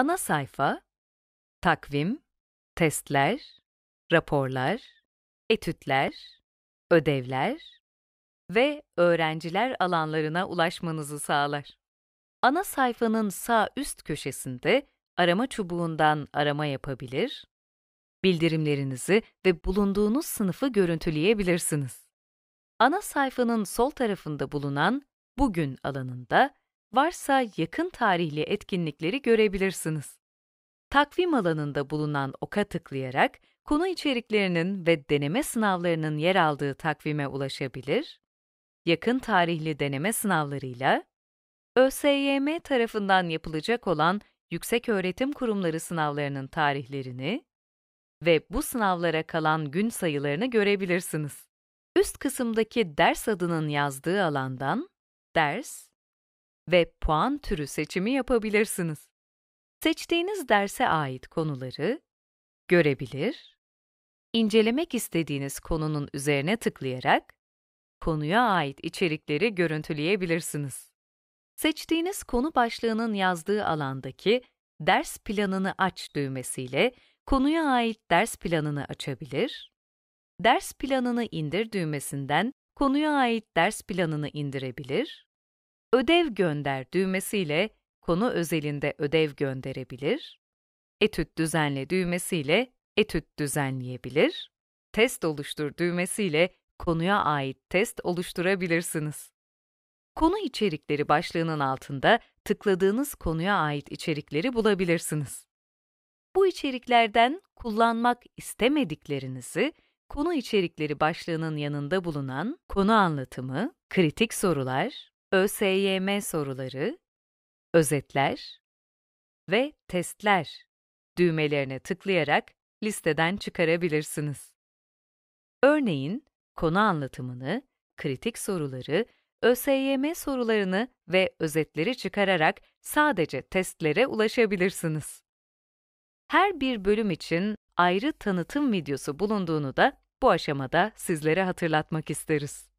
Ana sayfa, takvim, testler, raporlar, etütler, ödevler ve öğrenciler alanlarına ulaşmanızı sağlar. Ana sayfanın sağ üst köşesinde arama çubuğundan arama yapabilir, bildirimlerinizi ve bulunduğunuz sınıfı görüntüleyebilirsiniz. Ana sayfanın sol tarafında bulunan Bugün alanında varsa yakın tarihli etkinlikleri görebilirsiniz. Takvim alanında bulunan oka tıklayarak konu içeriklerinin ve deneme sınavlarının yer aldığı takvime ulaşabilir, yakın tarihli deneme sınavlarıyla, ÖSYM tarafından yapılacak olan yükseköğretim kurumları sınavlarının tarihlerini ve bu sınavlara kalan gün sayılarını görebilirsiniz. Üst kısımdaki ders adının yazdığı alandan ders ve puan türü seçimi yapabilirsiniz. Seçtiğiniz derse ait konuları görebilir, incelemek istediğiniz konunun üzerine tıklayarak konuya ait içerikleri görüntüleyebilirsiniz. Seçtiğiniz konu başlığının yazdığı alandaki ders planını aç düğmesiyle konuya ait ders planını açabilir, ders planını indir düğmesinden konuya ait ders planını indirebilir, ödev gönder düğmesiyle konu özelinde ödev gönderebilir, etüt düzenle düğmesiyle etüt düzenleyebilir, test oluştur düğmesiyle konuya ait test oluşturabilirsiniz. Konu içerikleri başlığının altında tıkladığınız konuya ait içerikleri bulabilirsiniz. Bu içeriklerden kullanmak istemediklerinizi konu içerikleri başlığının yanında bulunan konu anlatımı, kritik sorular, ÖSYM soruları, özetler ve testler düğmelerine tıklayarak listeden çıkarabilirsiniz. Örneğin, konu anlatımını, kritik soruları, ÖSYM sorularını ve özetleri çıkararak sadece testlere ulaşabilirsiniz. Her bir bölüm için ayrı tanıtım videosu bulunduğunu da bu aşamada sizlere hatırlatmak isteriz.